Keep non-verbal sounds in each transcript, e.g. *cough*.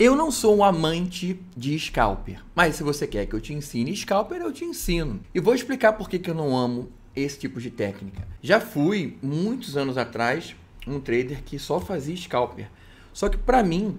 Eu não sou um amante de scalper, mas se você quer que eu te ensine scalper, eu te ensino. E vou explicar por que, que eu não amo esse tipo de técnica. Já fui, muitos anos atrás, um trader que só fazia scalper. Só que para mim,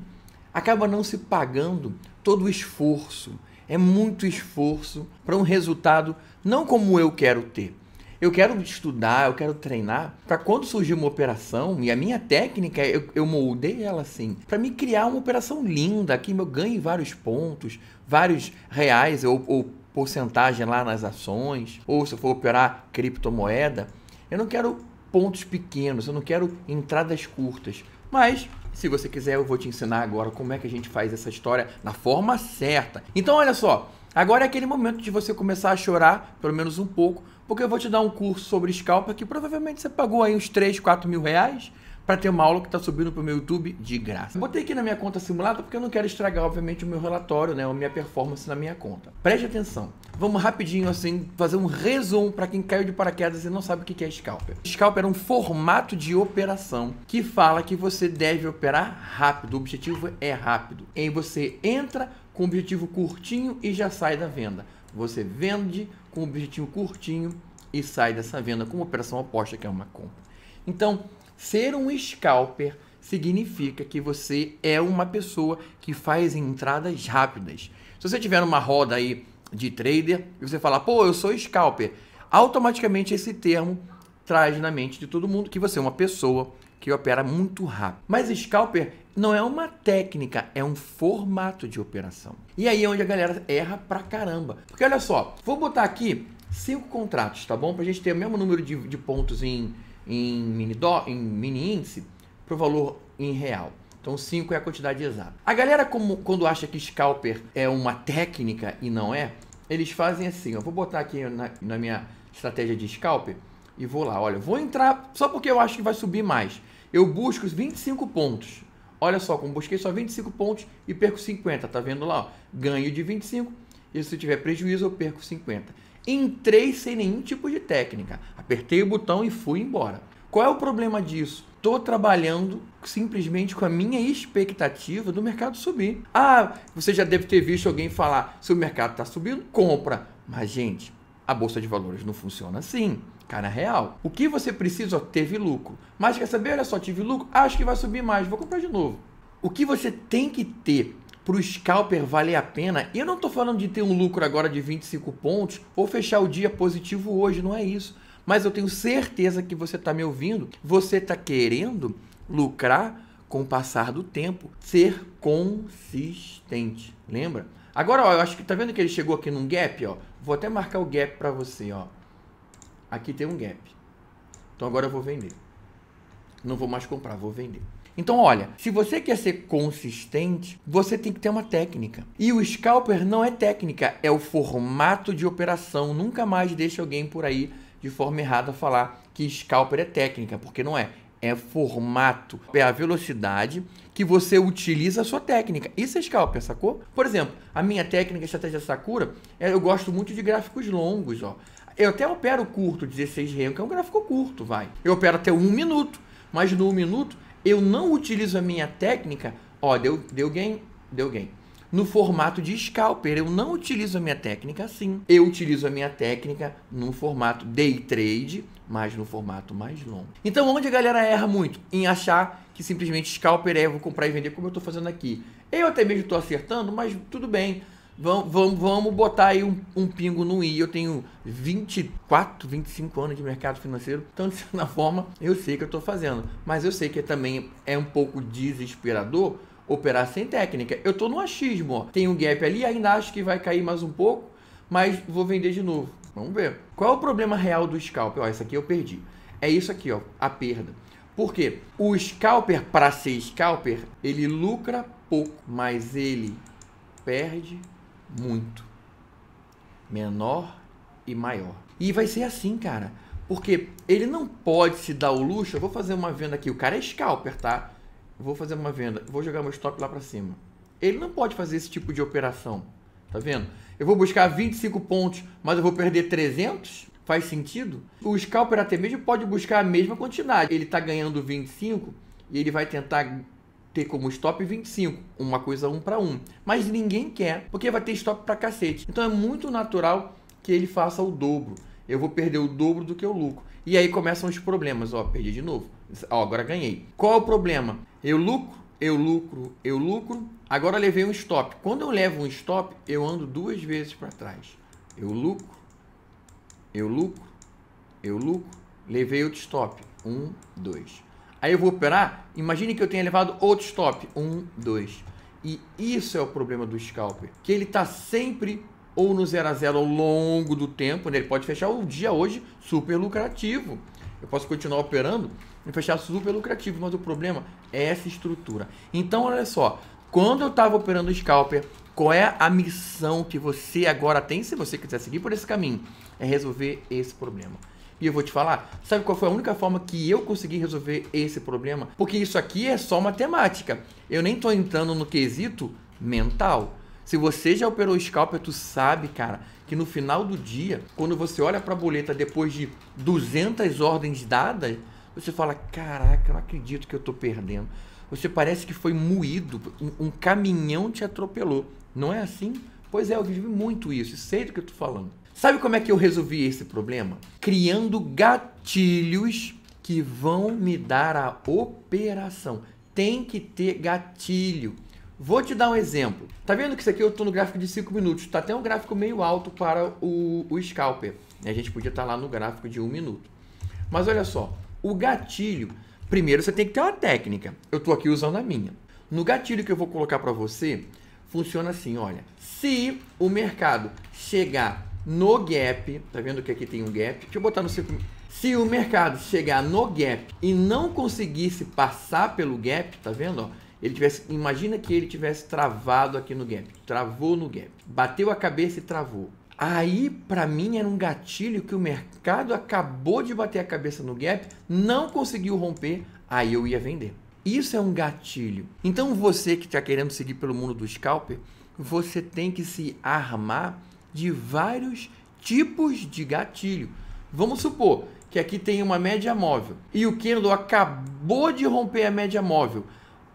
acaba não se pagando todo o esforço. É muito esforço para um resultado não como eu quero ter. Eu quero estudar, eu quero treinar para quando surgir uma operação e a minha técnica, eu, eu moldei ela assim, para me criar uma operação linda, que eu ganhe vários pontos, vários reais ou, ou porcentagem lá nas ações, ou se eu for operar criptomoeda, eu não quero pontos pequenos, eu não quero entradas curtas. Mas, se você quiser, eu vou te ensinar agora como é que a gente faz essa história na forma certa. Então, olha só, Agora é aquele momento de você começar a chorar, pelo menos um pouco, porque eu vou te dar um curso sobre scalper que provavelmente você pagou aí uns 3, 4 mil reais para ter uma aula que está subindo para o meu YouTube de graça. Botei aqui na minha conta simulada porque eu não quero estragar, obviamente, o meu relatório, né, a minha performance na minha conta. Preste atenção. Vamos rapidinho, assim, fazer um resumo para quem caiu de paraquedas e não sabe o que é Scalper. Scalper é um formato de operação que fala que você deve operar rápido. O objetivo é rápido. Em você entra com objetivo curtinho e já sai da venda. Você vende com objetivo curtinho e sai dessa venda com uma operação oposta, que é uma compra. Então, ser um scalper significa que você é uma pessoa que faz entradas rápidas. Se você tiver uma roda aí de trader e você falar, pô, eu sou scalper, automaticamente esse termo traz na mente de todo mundo que você é uma pessoa que opera muito rápido. Mas scalper não é uma técnica, é um formato de operação. E aí é onde a galera erra pra caramba. Porque olha só, vou botar aqui cinco contratos, tá bom? Pra gente ter o mesmo número de, de pontos em, em, mini do, em mini índice pro valor em real. Então 5 é a quantidade exata. A galera, como, quando acha que scalper é uma técnica e não é, eles fazem assim. Eu vou botar aqui na, na minha estratégia de scalper e vou lá. Olha, vou entrar só porque eu acho que vai subir mais. Eu busco 25 pontos. Olha só, como busquei só 25 pontos e perco 50, tá vendo lá? Ó? Ganho de 25 e se tiver prejuízo eu perco 50. Entrei sem nenhum tipo de técnica. Apertei o botão e fui embora. Qual é o problema disso? Estou trabalhando simplesmente com a minha expectativa do mercado subir. Ah, você já deve ter visto alguém falar: se o mercado está subindo, compra. Mas, gente, a bolsa de valores não funciona assim na real. O que você precisa, ó, teve lucro. Mas quer saber? Olha só, tive lucro, acho que vai subir mais, vou comprar de novo. O que você tem que ter para o scalper valer a pena, eu não estou falando de ter um lucro agora de 25 pontos ou fechar o dia positivo hoje, não é isso. Mas eu tenho certeza que você está me ouvindo, você está querendo lucrar com o passar do tempo, ser consistente, lembra? Agora, ó, eu acho que tá vendo que ele chegou aqui num gap, ó. Vou até marcar o gap para você, ó aqui tem um gap. Então agora eu vou vender. Não vou mais comprar, vou vender. Então, olha, se você quer ser consistente, você tem que ter uma técnica. E o scalper não é técnica, é o formato de operação. Nunca mais deixe alguém por aí de forma errada falar que scalper é técnica, porque não é. É formato, é a velocidade que você utiliza a sua técnica. Isso é scalper, sacou? Por exemplo, a minha técnica, a estratégia Sakura, é, eu gosto muito de gráficos longos, ó. Eu até opero curto, 16 reais, que é um gráfico curto, vai. Eu opero até um minuto, mas no um minuto eu não utilizo a minha técnica, ó, deu, deu gain, deu gain. No formato de scalper, eu não utilizo a minha técnica assim. Eu utilizo a minha técnica no formato day trade, mas no formato mais longo. Então, onde a galera erra muito? Em achar que simplesmente scalper é, vou comprar e vender como eu estou fazendo aqui. Eu até mesmo estou acertando, mas tudo bem. Vamos, vamos, vamos botar aí um, um, pingo no i. Eu tenho 24, 25 anos de mercado financeiro. Então, de certa *laughs* forma, eu sei que eu estou fazendo. Mas eu sei que também é um pouco desesperador operar sem técnica. Eu estou no achismo. Ó. Tem um gap ali, ainda acho que vai cair mais um pouco. Mas vou vender de novo. Vamos ver. Qual é o problema real do scalp? Ó, essa aqui eu perdi. É isso aqui, ó, a perda. Por quê? O scalper, para ser scalper, ele lucra pouco, mas ele perde muito. Menor e maior. E vai ser assim, cara. Porque ele não pode se dar o luxo. Eu vou fazer uma venda aqui. O cara é scalper, tá? vou fazer uma venda. Vou jogar meu stop lá para cima. Ele não pode fazer esse tipo de operação. Tá vendo? Eu vou buscar 25 pontos, mas eu vou perder 300? Faz sentido? O scalper até mesmo pode buscar a mesma quantidade. Ele está ganhando 25 e ele vai tentar ter como stop 25, uma coisa um para um. Mas ninguém quer, porque vai ter stop para cacete. Então é muito natural que ele faça o dobro. Eu vou perder o dobro do que eu lucro. E aí começam os problemas. Ó, perdi de novo. Ó, agora ganhei. Qual é o problema? Eu lucro, eu lucro, eu lucro. Agora eu levei um stop. Quando eu levo um stop, eu ando duas vezes para trás. Eu lucro, eu lucro, eu lucro. Levei outro stop. Um, dois. Aí eu vou operar, imagine que eu tenha levado outro stop. Um, dois. E isso é o problema do scalper, que ele está sempre ou no zero a zero ao longo do tempo, né? ele pode fechar o dia hoje super lucrativo. Eu posso continuar operando e fechar super lucrativo, mas o problema é essa estrutura. Então, olha só, quando eu estava operando o scalper, qual é a missão que você agora tem, se você quiser seguir por esse caminho? É resolver esse problema. E eu vou te falar, sabe qual foi a única forma que eu consegui resolver esse problema? Porque isso aqui é só matemática. Eu nem tô entrando no quesito mental. Se você já operou scalper, tu sabe, cara, que no final do dia, quando você olha para a boleta depois de 200 ordens dadas, você fala: "Caraca, não acredito que eu tô perdendo". Você parece que foi moído, um, um caminhão te atropelou. Não é assim? Pois é, eu vivi muito isso, sei do que eu tô falando. Sabe como é que eu resolvi esse problema? Criando gatilhos que vão me dar a operação. Tem que ter gatilho. Vou te dar um exemplo. Tá vendo que isso aqui eu tô no gráfico de 5 minutos. Tá até um gráfico meio alto para o, o scalper. A gente podia estar tá lá no gráfico de 1 um minuto. Mas olha só, o gatilho, primeiro você tem que ter uma técnica. Eu tô aqui usando a minha. No gatilho que eu vou colocar para você, funciona assim, olha. Se o mercado chegar no gap, tá vendo que aqui tem um gap? Deixa eu botar no 5 Se o mercado chegar no gap e não conseguisse passar pelo gap, tá vendo? Ó, ele tivesse, imagina que ele tivesse travado aqui no gap, travou no gap, bateu a cabeça e travou. Aí, para mim, era um gatilho que o mercado acabou de bater a cabeça no gap, não conseguiu romper, aí eu ia vender. Isso é um gatilho. Então, você que está querendo seguir pelo mundo do scalper, você tem que se armar de vários tipos de gatilho. Vamos supor que aqui tem uma média móvel e o candle acabou de romper a média móvel.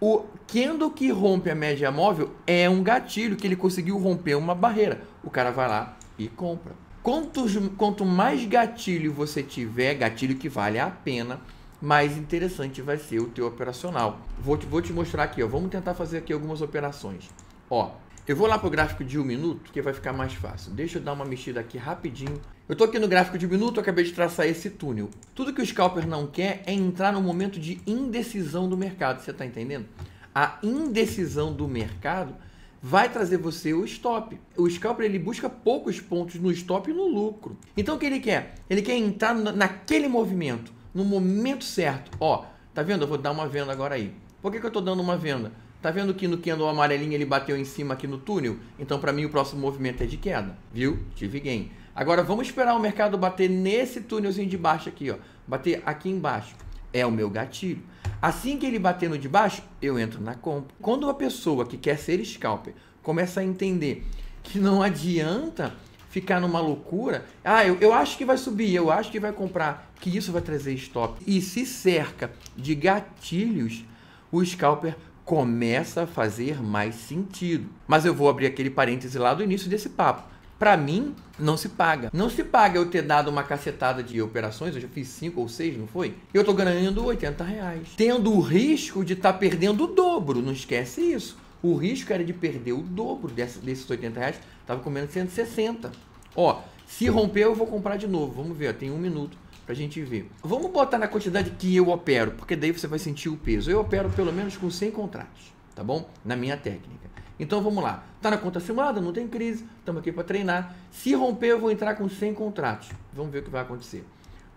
O candle que rompe a média móvel é um gatilho que ele conseguiu romper uma barreira. O cara vai lá e compra. Quantos, quanto mais gatilho você tiver, gatilho que vale a pena, mais interessante vai ser o teu operacional. Vou te, vou te mostrar aqui, ó. Vamos tentar fazer aqui algumas operações. Ó, eu vou lá pro gráfico de um minuto, que vai ficar mais fácil. Deixa eu dar uma mexida aqui rapidinho. Eu tô aqui no gráfico de um minuto, acabei de traçar esse túnel. Tudo que o scalper não quer é entrar no momento de indecisão do mercado, você está entendendo? A indecisão do mercado vai trazer você o stop. O scalper ele busca poucos pontos no stop e no lucro. Então o que ele quer? Ele quer entrar naquele movimento, no momento certo. Ó, tá vendo? Eu vou dar uma venda agora aí. Por que, que eu estou dando uma venda? Tá vendo que no candle amarelinho ele bateu em cima aqui no túnel? Então para mim o próximo movimento é de queda, viu? Tive gain. Agora vamos esperar o mercado bater nesse túnelzinho de baixo aqui, ó. Bater aqui embaixo. É o meu gatilho. Assim que ele bater no de baixo, eu entro na compra. Quando uma pessoa que quer ser scalper começa a entender que não adianta ficar numa loucura, ah, eu, eu acho que vai subir, eu acho que vai comprar, que isso vai trazer stop. E se cerca de gatilhos, o scalper começa a fazer mais sentido. Mas eu vou abrir aquele parêntese lá do início desse papo. Para mim, não se paga. Não se paga eu ter dado uma cacetada de operações, eu já fiz cinco ou seis, não foi? Eu tô ganhando 80 reais. Tendo o risco de estar tá perdendo o dobro, não esquece isso. O risco era de perder o dobro dessa, desses 80 reais, tava comendo 160. Ó, se romper eu vou comprar de novo, vamos ver, ó, tem um minuto pra gente ver. Vamos botar na quantidade que eu opero, porque daí você vai sentir o peso. Eu opero pelo menos com 100 contratos, tá bom? Na minha técnica. Então vamos lá. Tá na conta simulada, não tem crise, estamos aqui para treinar. Se romper, eu vou entrar com 100 contratos. Vamos ver o que vai acontecer.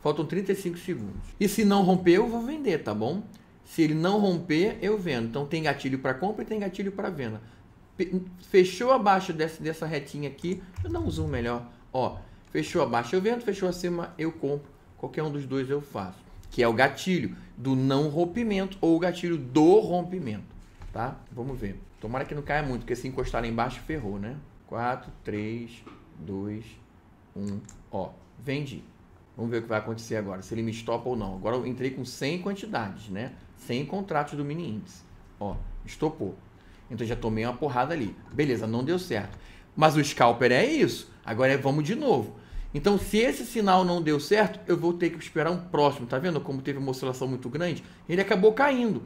Faltam 35 segundos. E se não romper, eu vou vender, tá bom? Se ele não romper, eu vendo. Então tem gatilho para compra e tem gatilho para venda. Fechou abaixo dessa, dessa retinha aqui, eu não um zoom melhor. Ó, fechou abaixo eu vendo, fechou acima eu compro Qualquer um dos dois eu faço. Que é o gatilho do não rompimento ou o gatilho do rompimento. Tá? Vamos ver. Tomara que não caia muito, porque se encostar lá embaixo, ferrou, né? 4, 3, 2, 1. Ó, vendi. Vamos ver o que vai acontecer agora, se ele me estopa ou não. Agora eu entrei com 100 quantidades, né? 100 contratos do mini índice. Ó, estopou. Então já tomei uma porrada ali. Beleza, não deu certo. Mas o scalper é isso. Agora é vamos de novo. Então, se esse sinal não deu certo, eu vou ter que esperar um próximo. Tá vendo como teve uma oscilação muito grande? Ele acabou caindo.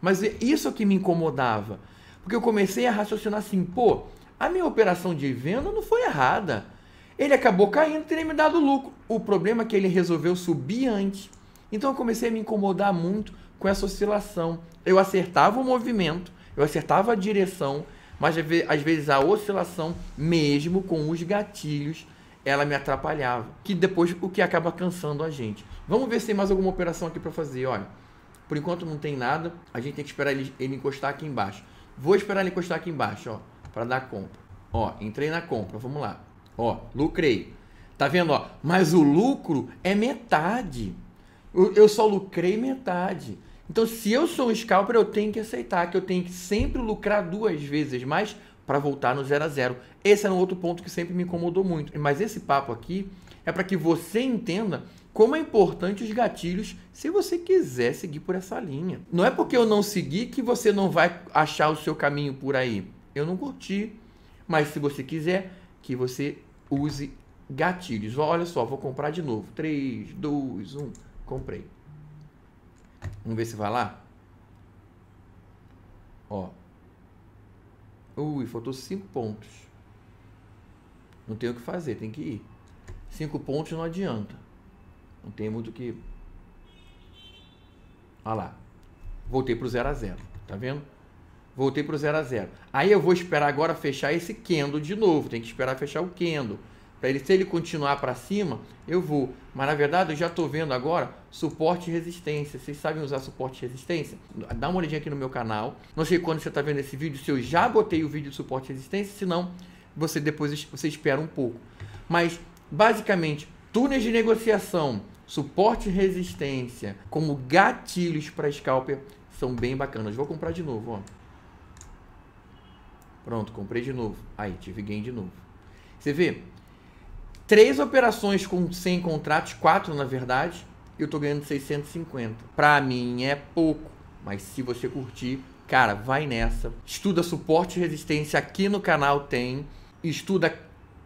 Mas é isso é que me incomodava. Porque eu comecei a raciocinar assim, pô, a minha operação de venda não foi errada. Ele acabou caindo, teria me dado lucro. O problema é que ele resolveu subir antes. Então eu comecei a me incomodar muito com essa oscilação. Eu acertava o movimento, eu acertava a direção, mas às vezes a oscilação, mesmo com os gatilhos, ela me atrapalhava. Que depois o que acaba cansando a gente. Vamos ver se tem mais alguma operação aqui para fazer. Olha, por enquanto não tem nada. A gente tem que esperar ele, ele encostar aqui embaixo. Vou esperar ele encostar aqui embaixo, ó, para dar compra. Ó, entrei na compra, vamos lá. Ó, lucrei. Tá vendo, ó? Mas o lucro é metade. Eu, eu só lucrei metade. Então, se eu sou um scalper, eu tenho que aceitar que eu tenho que sempre lucrar duas vezes mais para voltar no 0 a 0. Esse é um outro ponto que sempre me incomodou muito. Mas esse papo aqui é para que você entenda como é importante os gatilhos se você quiser seguir por essa linha. Não é porque eu não seguir que você não vai achar o seu caminho por aí. Eu não curti. Mas se você quiser que você use gatilhos. Olha só, vou comprar de novo. 3, 2, 1. Comprei. Vamos ver se vai lá. Ó, Ui, faltou cinco pontos. Não tem o que fazer, tem que ir. Cinco pontos não adianta. Não tem muito o que. Olha lá. Voltei pro 0 a 0 Tá vendo? Voltei pro 0 a 0 Aí eu vou esperar agora fechar esse Kendo de novo. Tem que esperar fechar o Kendo. Para ele, se ele continuar para cima, eu vou. Mas na verdade, eu já estou vendo agora suporte e resistência. Vocês sabem usar suporte e resistência? Dá uma olhadinha aqui no meu canal. Não sei quando você está vendo esse vídeo, se eu já botei o vídeo de suporte e resistência, senão você depois você espera um pouco. Mas basicamente, túneis de negociação, suporte e resistência como gatilhos para scalper são bem bacanas. Vou comprar de novo, ó. Pronto, comprei de novo. Aí, tive gain de novo. Você vê, três operações com 100 contratos, quatro na verdade, eu tô ganhando 650. Pra mim é pouco, mas se você curtir, cara, vai nessa. Estuda suporte e resistência, aqui no canal tem. Estuda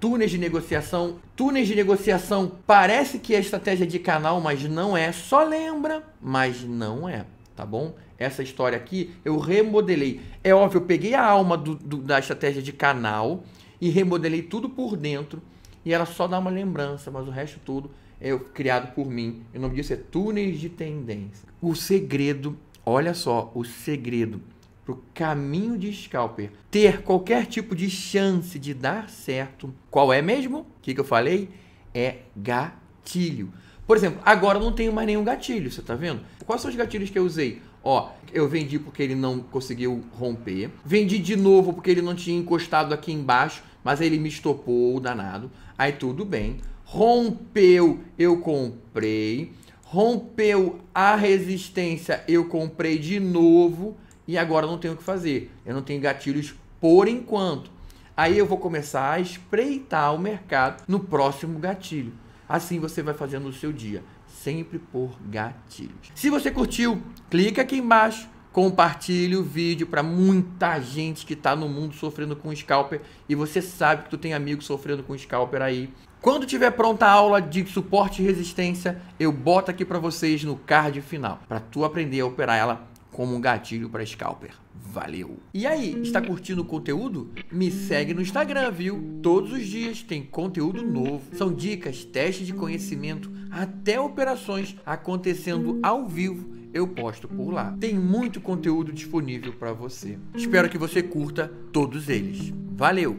túneis de negociação. Túneis de negociação parece que é estratégia de canal, mas não é. Só lembra, mas não é, tá bom? Essa história aqui eu remodelei. É óbvio, eu peguei a alma do, do, da estratégia de canal e remodelei tudo por dentro e ela só dá uma lembrança, mas o resto tudo é criado por mim. O nome disso é túneis de tendência. O segredo, olha só, o segredo para o caminho de scalper ter qualquer tipo de chance de dar certo, qual é mesmo? O que, que eu falei? É gatilho. Por exemplo, agora eu não tenho mais nenhum gatilho, você está vendo? Quais são os gatilhos que eu usei? Ó, eu vendi porque ele não conseguiu romper, vendi de novo porque ele não tinha encostado aqui embaixo, mas ele me estopou o danado. Aí tudo bem. Rompeu, eu comprei. Rompeu a resistência, eu comprei de novo. E agora não tenho o que fazer. Eu não tenho gatilhos por enquanto. Aí eu vou começar a espreitar o mercado no próximo gatilho. Assim você vai fazendo o seu dia, sempre por gatilhos. Se você curtiu, clica aqui embaixo Compartilhe o vídeo para muita gente que está no mundo sofrendo com scalper e você sabe que tu tem amigos sofrendo com scalper aí. Quando tiver pronta a aula de suporte e resistência, eu boto aqui para vocês no card final, para tu aprender a operar ela como um gatilho para scalper. Valeu! E aí, está curtindo o conteúdo? Me segue no Instagram, viu? Todos os dias tem conteúdo novo. São dicas, testes de conhecimento, até operações acontecendo ao vivo eu posto por lá. Tem muito conteúdo disponível para você. Espero que você curta todos eles. Valeu!